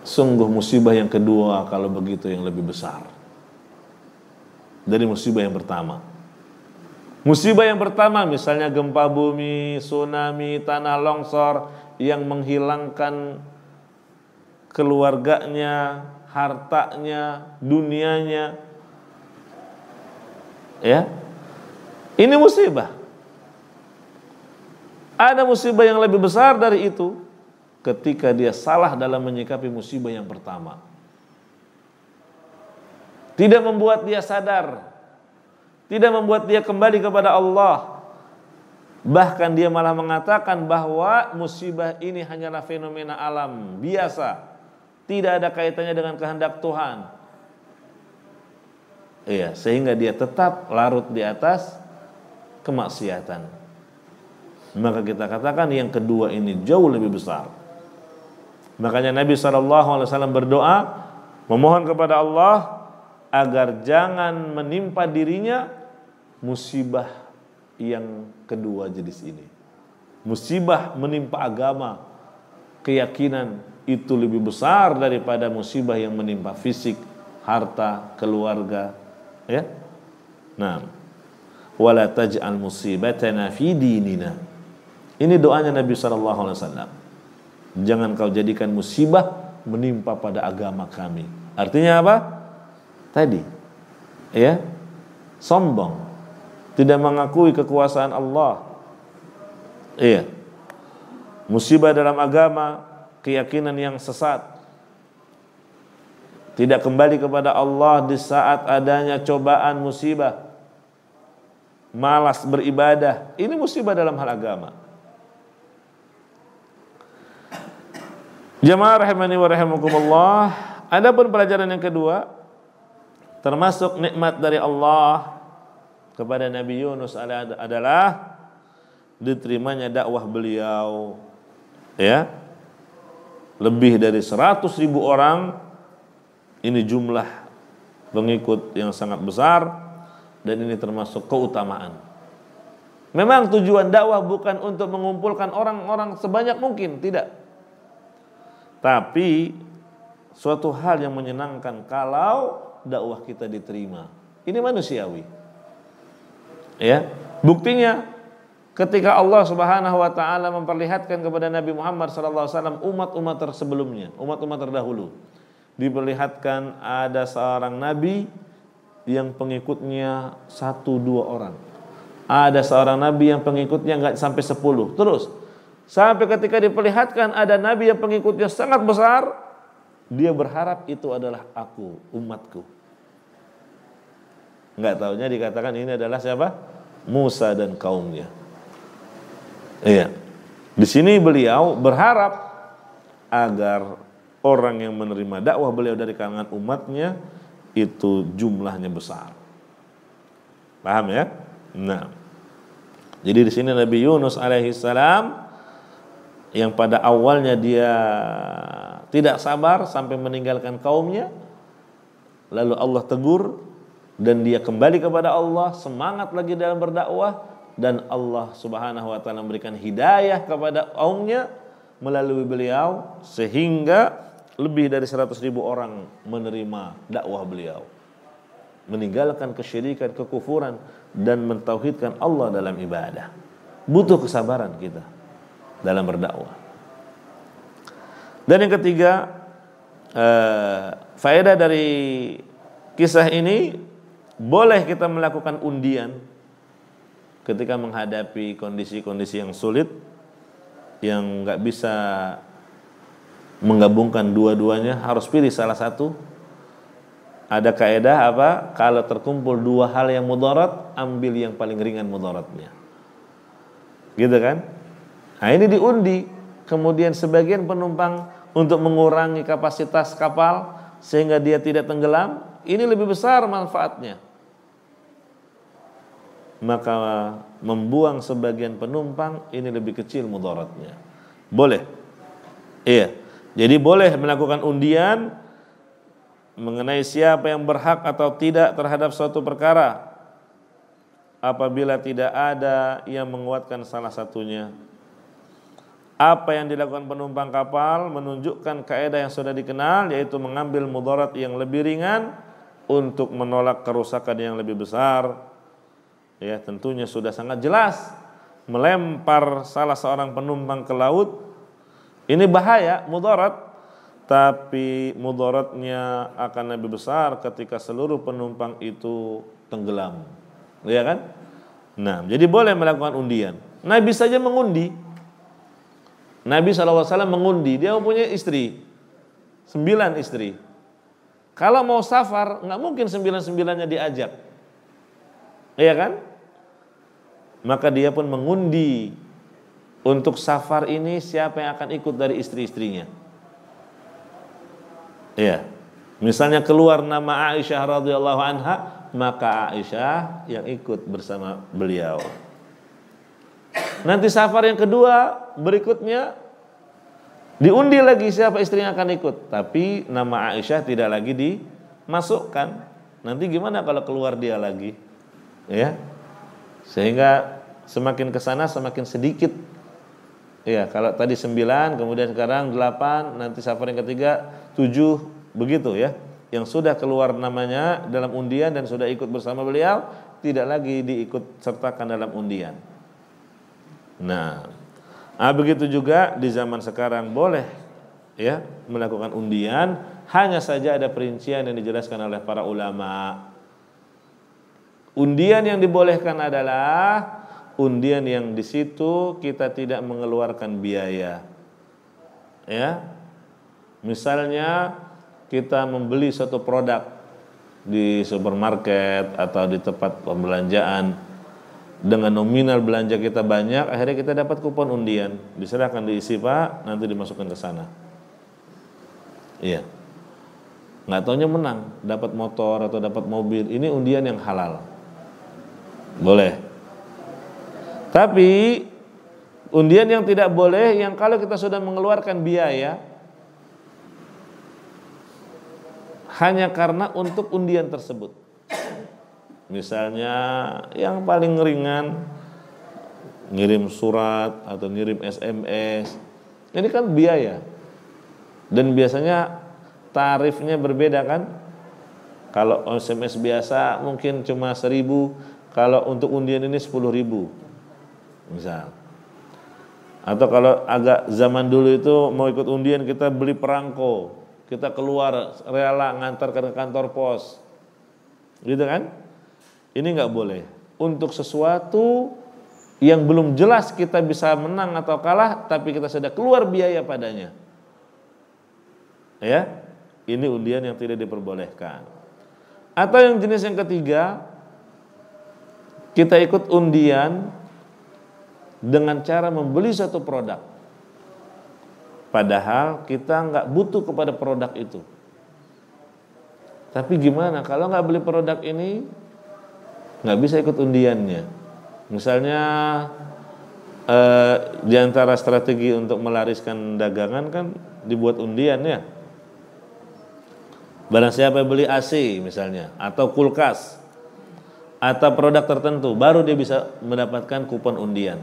sungguh musibah yang kedua kalau begitu yang lebih besar. Dari musibah yang pertama. Musibah yang pertama misalnya gempa bumi, tsunami, tanah longsor yang menghilangkan keluarganya, hartanya, dunianya. Ya. Ini musibah. Ada musibah yang lebih besar dari itu ketika dia salah dalam menyikapi musibah yang pertama. Tidak membuat dia sadar, tidak membuat dia kembali kepada Allah. Bahkan dia malah mengatakan bahwa musibah ini hanyalah fenomena alam biasa tidak ada kaitannya dengan kehendak Tuhan. Iya, sehingga dia tetap larut di atas kemaksiatan. Maka kita katakan yang kedua ini jauh lebih besar. Makanya Nabi SAW berdoa memohon kepada Allah agar jangan menimpa dirinya musibah yang kedua jenis ini. Musibah menimpa agama, keyakinan, itu lebih besar daripada musibah yang menimpa fisik, harta, keluarga, ya. Nah, wala taj'al musibatana fi dinina. Ini doanya Nabi sallallahu alaihi wasallam. Jangan kau jadikan musibah menimpa pada agama kami. Artinya apa? Tadi ya, sombong, tidak mengakui kekuasaan Allah. Iya. Musibah dalam agama keyakinan yang sesat tidak kembali kepada Allah di saat adanya cobaan musibah malas beribadah ini musibah dalam hal agama Jamaah rahimani wa rahimakumullah adapun pelajaran yang kedua termasuk nikmat dari Allah kepada Nabi Yunus adalah diterimanya dakwah beliau ya lebih dari 100 ribu orang ini jumlah pengikut yang sangat besar dan ini termasuk keutamaan memang tujuan dakwah bukan untuk mengumpulkan orang-orang sebanyak mungkin tidak tapi suatu hal yang menyenangkan kalau dakwah kita diterima ini manusiawi ya buktinya ketika Allah Subhanahu wa taala memperlihatkan kepada Nabi Muhammad sallallahu alaihi wasallam umat-umat tersebelumnya, umat-umat terdahulu diperlihatkan ada seorang nabi yang pengikutnya satu dua orang. Ada seorang nabi yang pengikutnya nggak sampai sepuluh. Terus sampai ketika diperlihatkan ada nabi yang pengikutnya sangat besar, dia berharap itu adalah aku, umatku. Nggak tahunya dikatakan ini adalah siapa? Musa dan kaumnya. Iya. Di sini beliau berharap agar orang yang menerima dakwah beliau dari kalangan umatnya itu jumlahnya besar. Paham ya? Nah. Jadi di sini Nabi Yunus alaihi salam yang pada awalnya dia tidak sabar sampai meninggalkan kaumnya lalu Allah tegur dan dia kembali kepada Allah semangat lagi dalam berdakwah dan Allah Subhanahu wa taala memberikan hidayah kepada kaumnya melalui beliau sehingga lebih dari 100.000 ribu orang menerima dakwah beliau meninggalkan kesyirikan, kekufuran dan mentauhidkan Allah dalam ibadah. Butuh kesabaran kita dalam berdakwah. Dan yang ketiga, eh, faedah dari kisah ini boleh kita melakukan undian ketika menghadapi kondisi-kondisi yang sulit yang nggak bisa menggabungkan dua-duanya harus pilih salah satu ada kaedah apa kalau terkumpul dua hal yang mudarat ambil yang paling ringan mudaratnya gitu kan nah ini diundi kemudian sebagian penumpang untuk mengurangi kapasitas kapal sehingga dia tidak tenggelam ini lebih besar manfaatnya maka membuang sebagian penumpang ini lebih kecil mudaratnya. Boleh. Iya. Jadi boleh melakukan undian mengenai siapa yang berhak atau tidak terhadap suatu perkara apabila tidak ada yang menguatkan salah satunya. Apa yang dilakukan penumpang kapal menunjukkan kaidah yang sudah dikenal yaitu mengambil mudarat yang lebih ringan untuk menolak kerusakan yang lebih besar ya tentunya sudah sangat jelas melempar salah seorang penumpang ke laut ini bahaya mudarat tapi mudaratnya akan lebih besar ketika seluruh penumpang itu tenggelam ya kan nah jadi boleh melakukan undian Nabi saja mengundi Nabi SAW mengundi dia mempunyai istri sembilan istri kalau mau safar nggak mungkin sembilan sembilannya diajak Iya kan? maka dia pun mengundi untuk safar ini siapa yang akan ikut dari istri-istrinya. Ya. Misalnya keluar nama Aisyah radhiyallahu anha, maka Aisyah yang ikut bersama beliau. Nanti safar yang kedua berikutnya diundi lagi siapa istri yang akan ikut, tapi nama Aisyah tidak lagi dimasukkan. Nanti gimana kalau keluar dia lagi? Ya, sehingga semakin ke sana semakin sedikit. Ya, kalau tadi 9, kemudian sekarang 8, nanti safar yang ketiga 7, begitu ya. Yang sudah keluar namanya dalam undian dan sudah ikut bersama beliau, tidak lagi diikut sertakan dalam undian. Nah, nah begitu juga di zaman sekarang boleh ya melakukan undian, hanya saja ada perincian yang dijelaskan oleh para ulama Undian yang dibolehkan adalah undian yang di situ kita tidak mengeluarkan biaya. Ya. Misalnya kita membeli satu produk di supermarket atau di tempat pembelanjaan dengan nominal belanja kita banyak akhirnya kita dapat kupon undian diserahkan diisi pak nanti dimasukkan ke sana iya nggak taunya menang dapat motor atau dapat mobil ini undian yang halal boleh. Tapi undian yang tidak boleh yang kalau kita sudah mengeluarkan biaya hanya karena untuk undian tersebut. Misalnya yang paling ringan ngirim surat atau ngirim SMS. Ini kan biaya. Dan biasanya tarifnya berbeda kan? Kalau SMS biasa mungkin cuma seribu, kalau untuk undian ini 10 ribu misal atau kalau agak zaman dulu itu mau ikut undian kita beli perangko kita keluar rela ngantar ke kantor pos gitu kan ini nggak boleh untuk sesuatu yang belum jelas kita bisa menang atau kalah tapi kita sudah keluar biaya padanya ya ini undian yang tidak diperbolehkan atau yang jenis yang ketiga kita ikut undian dengan cara membeli satu produk. Padahal kita nggak butuh kepada produk itu. Tapi gimana kalau nggak beli produk ini nggak bisa ikut undiannya. Misalnya eh, di antara strategi untuk melariskan dagangan kan dibuat undian ya. Barang siapa beli AC misalnya atau kulkas atau produk tertentu baru dia bisa mendapatkan kupon undian.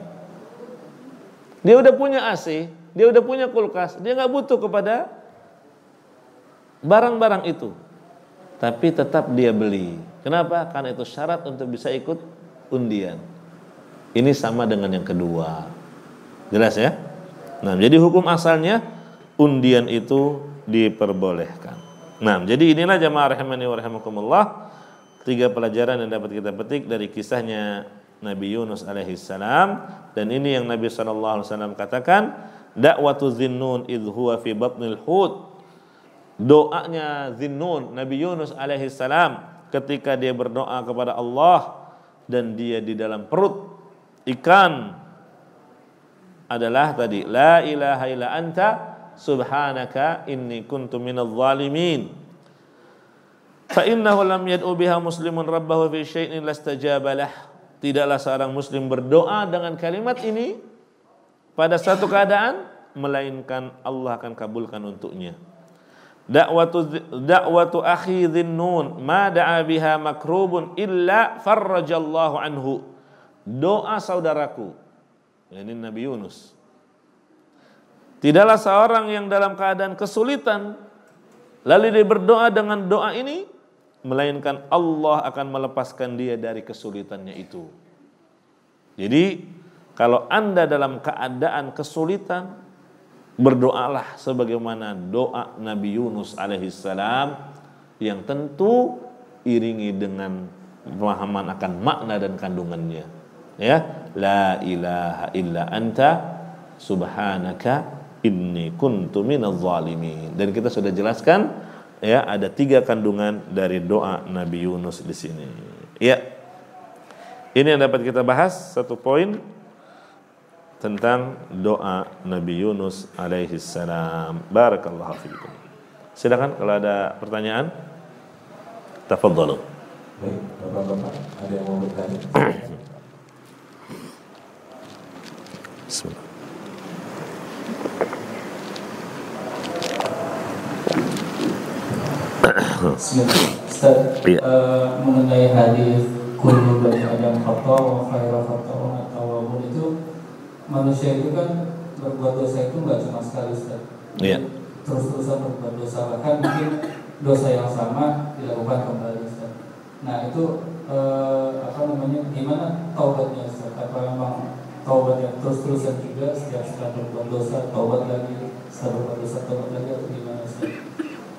Dia udah punya AC, dia udah punya kulkas, dia nggak butuh kepada barang-barang itu. Tapi tetap dia beli. Kenapa? Karena itu syarat untuk bisa ikut undian. Ini sama dengan yang kedua. Jelas ya? Nah, jadi hukum asalnya undian itu diperbolehkan. Nah, jadi inilah jamaah rahimani wa rahimakumullah tiga pelajaran yang dapat kita petik dari kisahnya Nabi Yunus alaihissalam dan ini yang Nabi saw katakan dakwatu zinnun idh huwa fi batnil hud doanya zinnun Nabi Yunus alaihissalam ketika dia berdoa kepada Allah dan dia di dalam perut ikan adalah tadi la ilaha illa anta subhanaka inni kuntu minadh zalimin فَإِنَّهُ لَمْ يَدْعُ بِهَا مُسْلِمٌ muslimun فِي fi لَسْتَجَابَ لَهُ Tidaklah seorang muslim berdoa dengan kalimat ini pada satu keadaan melainkan Allah akan kabulkan untuknya. Dakwatu dakwatu akhi dhinnun ma da'a biha makrubun illa farrajallahu anhu. Doa saudaraku. Ini Nabi Yunus. Tidaklah seorang yang dalam keadaan kesulitan lalu dia berdoa dengan doa ini melainkan Allah akan melepaskan dia dari kesulitannya itu. Jadi, kalau Anda dalam keadaan kesulitan, berdoalah sebagaimana doa Nabi Yunus alaihissalam yang tentu iringi dengan pemahaman akan makna dan kandungannya. Ya, la ilaha illa anta subhanaka inni kuntu minadh zalimin. Dan kita sudah jelaskan ya ada tiga kandungan dari doa Nabi Yunus di sini. Ya, ini yang dapat kita bahas satu poin tentang doa Nabi Yunus alaihi salam. Barakallahu fiikum. Silakan kalau ada pertanyaan. Tafadhalu. Baik, Bapak-bapak, ada yang mau bertanya? Bismillahirrahmanirrahim. Ustaz, ya. uh, mengenai hadis kuno bani adam khata wa khairu atau wa itu manusia itu kan berbuat dosa itu nggak cuma sekali Ustaz. Iya. Terus-terusan berbuat dosa bahkan mungkin dosa yang sama dilakukan kembali Ustaz. Nah, itu uh, apa namanya? Gimana taubatnya Ustaz? Apa memang taubat yang terus-terusan juga setiap setelah berbuat dosa taubat lagi, setelah berbuat dosa taubat lagi atau gimana Ustaz?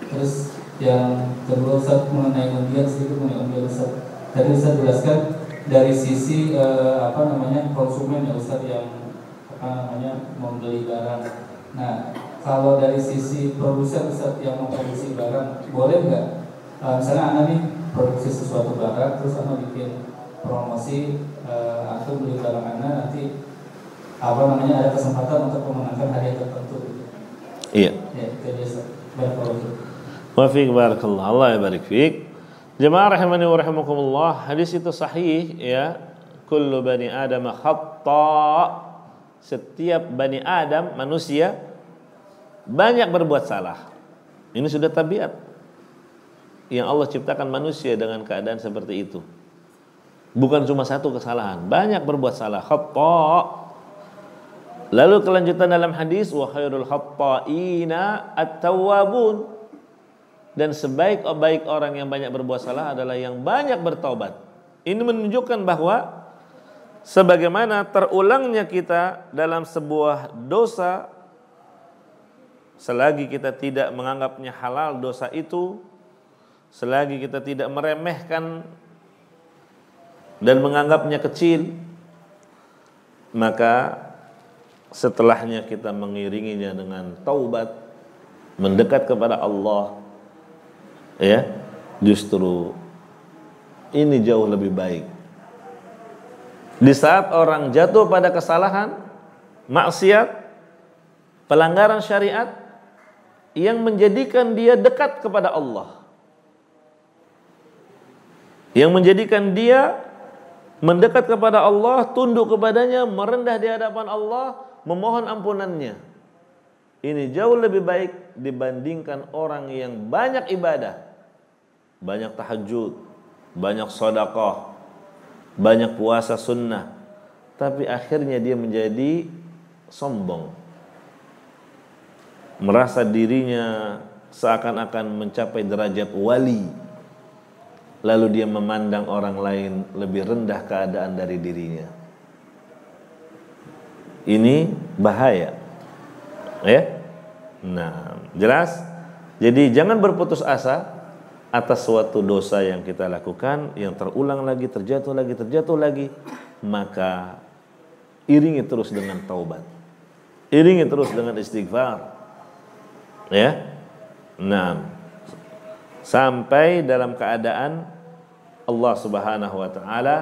Terus yang kedua saat mengenai ambiar sedikit mengenai ambiar Ustaz tadi Ustaz jelaskan dari sisi uh, apa namanya konsumen ya ustadz yang apa namanya membeli barang nah kalau dari sisi produsen ustadz yang memproduksi barang boleh nggak uh, misalnya Anda nih produksi sesuatu barang terus Anda bikin promosi uh, atau beli barang Anda nanti apa namanya ada kesempatan untuk memenangkan hadiah tertentu iya ya, jadi Ustaz. Wa barakallah. Allah barik fiq. Jemaah rahimani wa rahimakumullah, hadis itu sahih ya. Kullu bani Adam khatta. Setiap bani Adam manusia banyak berbuat salah. Ini sudah tabiat. Yang Allah ciptakan manusia dengan keadaan seperti itu. Bukan cuma satu kesalahan, banyak berbuat salah. Khatta. Lalu kelanjutan dalam hadis wa khairul khatta'ina at-tawwabun dan sebaik-baik orang yang banyak berbuat salah adalah yang banyak bertobat. Ini menunjukkan bahwa sebagaimana terulangnya kita dalam sebuah dosa selagi kita tidak menganggapnya halal dosa itu, selagi kita tidak meremehkan dan menganggapnya kecil, maka setelahnya kita mengiringinya dengan taubat mendekat kepada Allah ya justru ini jauh lebih baik di saat orang jatuh pada kesalahan maksiat pelanggaran syariat yang menjadikan dia dekat kepada Allah yang menjadikan dia mendekat kepada Allah, tunduk kepadanya, merendah di hadapan Allah, memohon ampunannya. Ini jauh lebih baik dibandingkan orang yang banyak ibadah banyak tahajud, banyak sodakoh, banyak puasa sunnah, tapi akhirnya dia menjadi sombong, merasa dirinya seakan-akan mencapai derajat wali, lalu dia memandang orang lain lebih rendah keadaan dari dirinya. Ini bahaya, ya. Nah, jelas. Jadi jangan berputus asa atas suatu dosa yang kita lakukan yang terulang lagi terjatuh lagi terjatuh lagi maka iringi terus dengan taubat iringi terus dengan istighfar ya nah sampai dalam keadaan Allah Subhanahu wa taala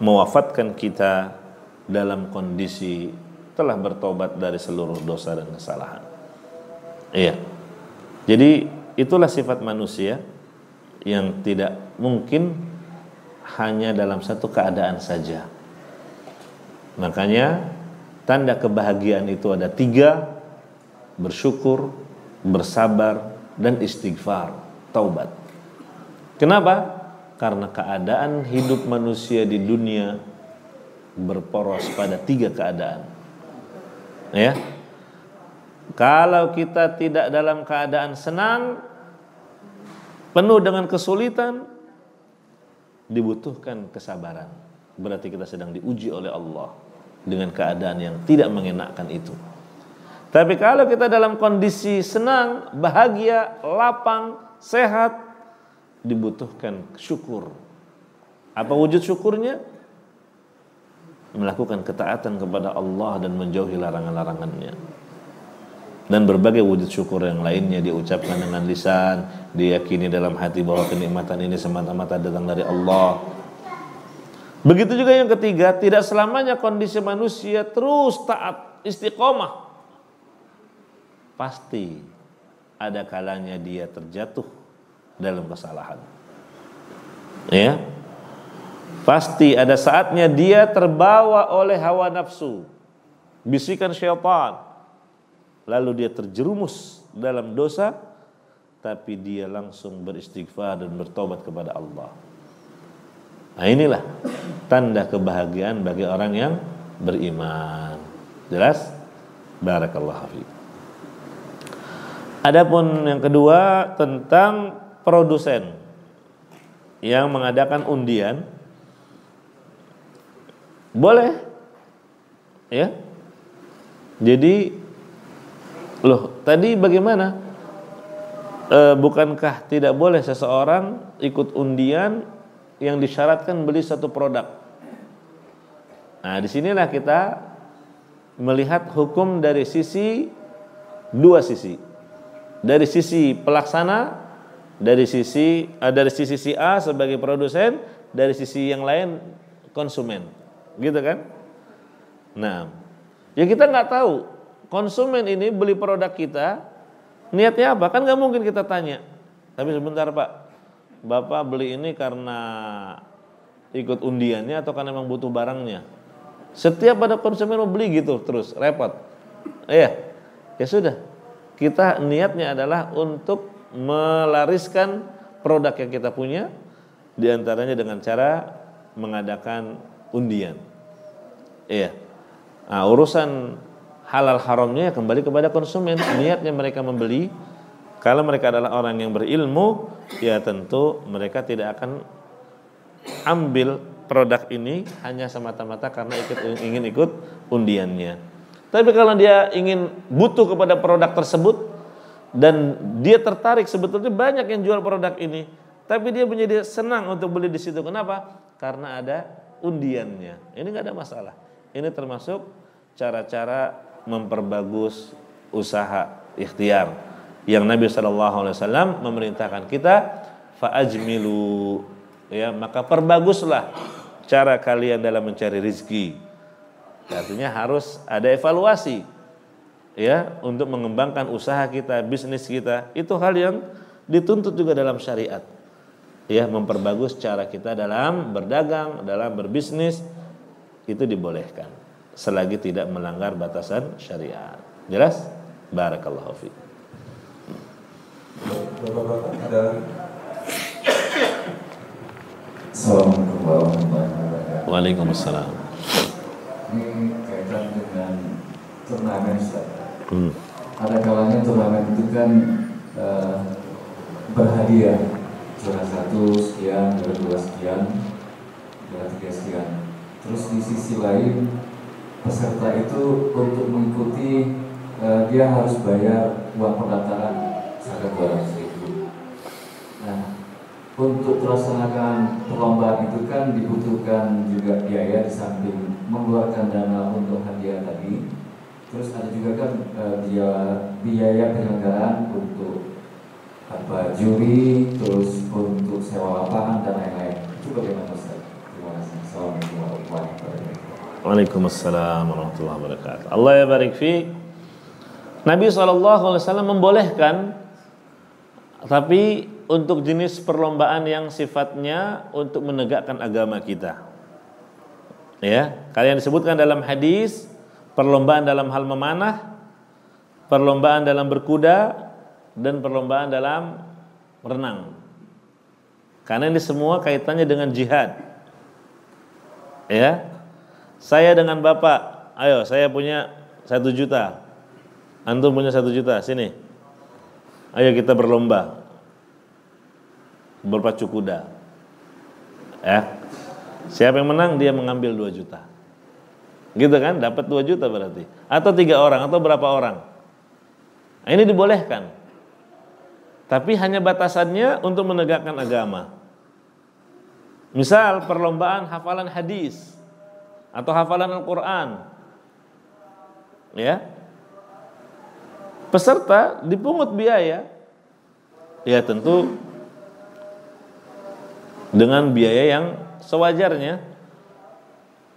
mewafatkan kita dalam kondisi telah bertobat dari seluruh dosa dan kesalahan. Iya. Jadi Itulah sifat manusia yang tidak mungkin hanya dalam satu keadaan saja. Makanya tanda kebahagiaan itu ada tiga, bersyukur, bersabar, dan istighfar, taubat. Kenapa? Karena keadaan hidup manusia di dunia berporos pada tiga keadaan. Ya, kalau kita tidak dalam keadaan senang, penuh dengan kesulitan, dibutuhkan kesabaran. Berarti kita sedang diuji oleh Allah dengan keadaan yang tidak mengenakkan itu. Tapi kalau kita dalam kondisi senang, bahagia, lapang, sehat, dibutuhkan syukur. Apa wujud syukurnya? Melakukan ketaatan kepada Allah dan menjauhi larangan-larangannya dan berbagai wujud syukur yang lainnya diucapkan dengan lisan, diyakini dalam hati bahwa kenikmatan ini semata-mata datang dari Allah. Begitu juga yang ketiga, tidak selamanya kondisi manusia terus taat istiqomah. Pasti ada kalanya dia terjatuh dalam kesalahan. Ya. Pasti ada saatnya dia terbawa oleh hawa nafsu, bisikan syaitan, lalu dia terjerumus dalam dosa tapi dia langsung beristighfar dan bertobat kepada Allah. Nah inilah tanda kebahagiaan bagi orang yang beriman. Jelas? Barakallahu fiik. Adapun yang kedua tentang produsen yang mengadakan undian boleh ya. Jadi Loh, tadi bagaimana? E, bukankah tidak boleh seseorang ikut undian yang disyaratkan beli satu produk? Nah, sinilah kita melihat hukum dari sisi dua sisi. Dari sisi pelaksana, dari sisi e, dari sisi si A sebagai produsen, dari sisi yang lain konsumen. Gitu kan? Nah, ya kita nggak tahu konsumen ini beli produk kita, niatnya apa? Kan nggak mungkin kita tanya. Tapi sebentar Pak, Bapak beli ini karena ikut undiannya atau karena memang butuh barangnya? Setiap ada konsumen mau beli gitu terus, repot. Iya, ya sudah. Kita niatnya adalah untuk melariskan produk yang kita punya, diantaranya dengan cara mengadakan undian. Iya. Nah, urusan halal haramnya ya kembali kepada konsumen niatnya mereka membeli kalau mereka adalah orang yang berilmu ya tentu mereka tidak akan ambil produk ini hanya semata-mata karena ikut, ingin ikut undiannya tapi kalau dia ingin butuh kepada produk tersebut dan dia tertarik sebetulnya banyak yang jual produk ini tapi dia menjadi senang untuk beli di situ kenapa karena ada undiannya ini nggak ada masalah ini termasuk cara-cara memperbagus usaha ikhtiar yang Nabi Shallallahu Alaihi Wasallam memerintahkan kita faajmilu ya maka perbaguslah cara kalian dalam mencari rezeki artinya harus ada evaluasi ya untuk mengembangkan usaha kita bisnis kita itu hal yang dituntut juga dalam syariat ya memperbagus cara kita dalam berdagang dalam berbisnis itu dibolehkan selagi tidak melanggar batasan syariat. Jelas? Barakallahu fi. warahmatullahi wabarakatuh. Waalaikumsalam. Ini kaitan dengan Hmm. Ada kalanya turnamen itu kan uh, berhadiah juara satu sekian, juara dua sekian, juara tiga sekian. Terus di sisi lain peserta itu untuk mengikuti uh, dia harus bayar uang pendaftaran sekitar 200 ribu. Nah, untuk melaksanakan perlombaan itu kan dibutuhkan juga biaya di samping mengeluarkan dana untuk hadiah tadi. Terus ada juga kan uh, biaya, biaya penyelenggaraan untuk apa juri, terus untuk sewa lapangan dan lain-lain. Itu bagaimana Ustaz? Terima kasih. Assalamualaikum warahmatullahi wabarakatuh. Waalaikumsalam warahmatullahi wabarakatuh. Allah ya barik fi. Nabi SAW membolehkan tapi untuk jenis perlombaan yang sifatnya untuk menegakkan agama kita. Ya, kalian disebutkan dalam hadis perlombaan dalam hal memanah, perlombaan dalam berkuda dan perlombaan dalam renang. Karena ini semua kaitannya dengan jihad. Ya, saya dengan Bapak, ayo saya punya satu juta. Antum punya satu juta, sini. Ayo kita berlomba. Berpacu kuda. Ya. Siapa yang menang dia mengambil dua juta. Gitu kan? Dapat dua juta berarti. Atau tiga orang atau berapa orang. Nah, ini dibolehkan. Tapi hanya batasannya untuk menegakkan agama. Misal perlombaan hafalan hadis atau hafalan Al-Quran. Ya, peserta dipungut biaya. Ya tentu dengan biaya yang sewajarnya.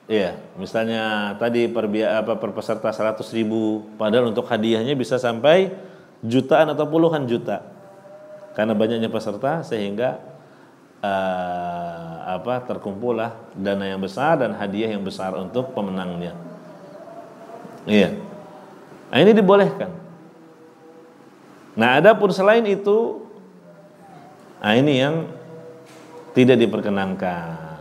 ya, misalnya tadi per biaya, apa per peserta 100 ribu, padahal untuk hadiahnya bisa sampai jutaan atau puluhan juta. Karena banyaknya peserta sehingga uh, apa terkumpullah dana yang besar dan hadiah yang besar untuk pemenangnya. Iya. Nah, ini dibolehkan. Nah, adapun selain itu nah ini yang tidak diperkenankan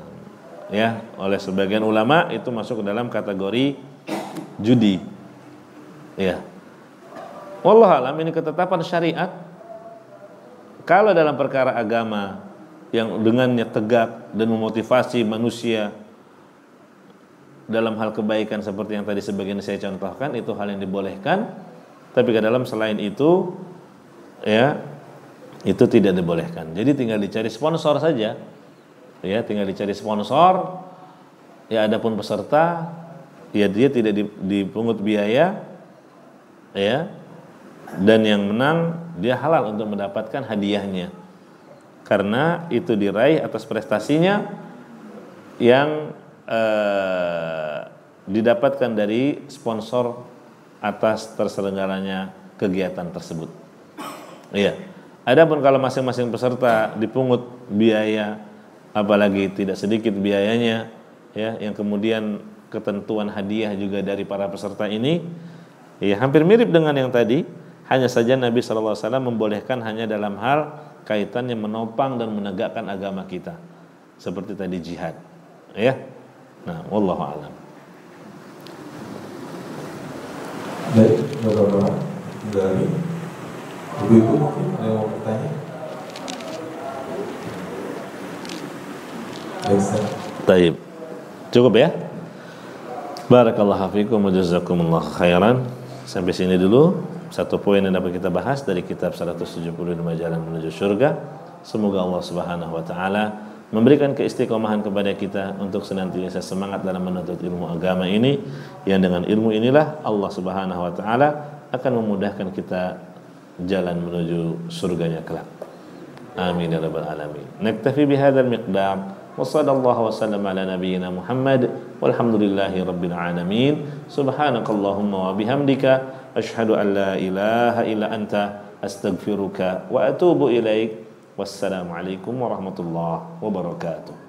ya oleh sebagian ulama itu masuk ke dalam kategori judi. Ya. wallahualam alam ini ketetapan syariat kalau dalam perkara agama yang dengannya tegak dan memotivasi manusia dalam hal kebaikan seperti yang tadi sebagian saya contohkan itu hal yang dibolehkan tapi ke dalam selain itu ya itu tidak dibolehkan jadi tinggal dicari sponsor saja ya tinggal dicari sponsor ya adapun peserta ya dia tidak dipungut biaya ya dan yang menang dia halal untuk mendapatkan hadiahnya karena itu diraih atas prestasinya yang eh, didapatkan dari sponsor atas terselenggaranya kegiatan tersebut. Iya. Adapun kalau masing-masing peserta dipungut biaya apalagi tidak sedikit biayanya ya yang kemudian ketentuan hadiah juga dari para peserta ini ya hampir mirip dengan yang tadi hanya saja Nabi SAW membolehkan hanya dalam hal kaitannya menopang dan menegakkan agama kita seperti tadi jihad ya nah wallahu alam baik bapak-bapak dari ibu-ibu mungkin ada yang mau bertanya Taib. Cukup ya? Barakallahu fiikum wa jazakumullah khairan. Sampai sini dulu satu poin yang dapat kita bahas dari kitab 175 Jalan Menuju Surga. Semoga Allah Subhanahu wa taala memberikan keistiqomahan kepada kita untuk senantiasa semangat dalam menuntut ilmu agama ini yang dengan ilmu inilah Allah Subhanahu wa taala akan memudahkan kita jalan menuju surganya kelak. Amin ya rabbal alamin. Naktafi bihadzal miqdam وصلى الله وسلم على نبينا محمد والحمد لله رب العالمين سبحانك اللهم وبحمدك أشهد أن لا إله إلا أنت أستغفرك وأتوب إليك والسلام عليكم ورحمة الله وبركاته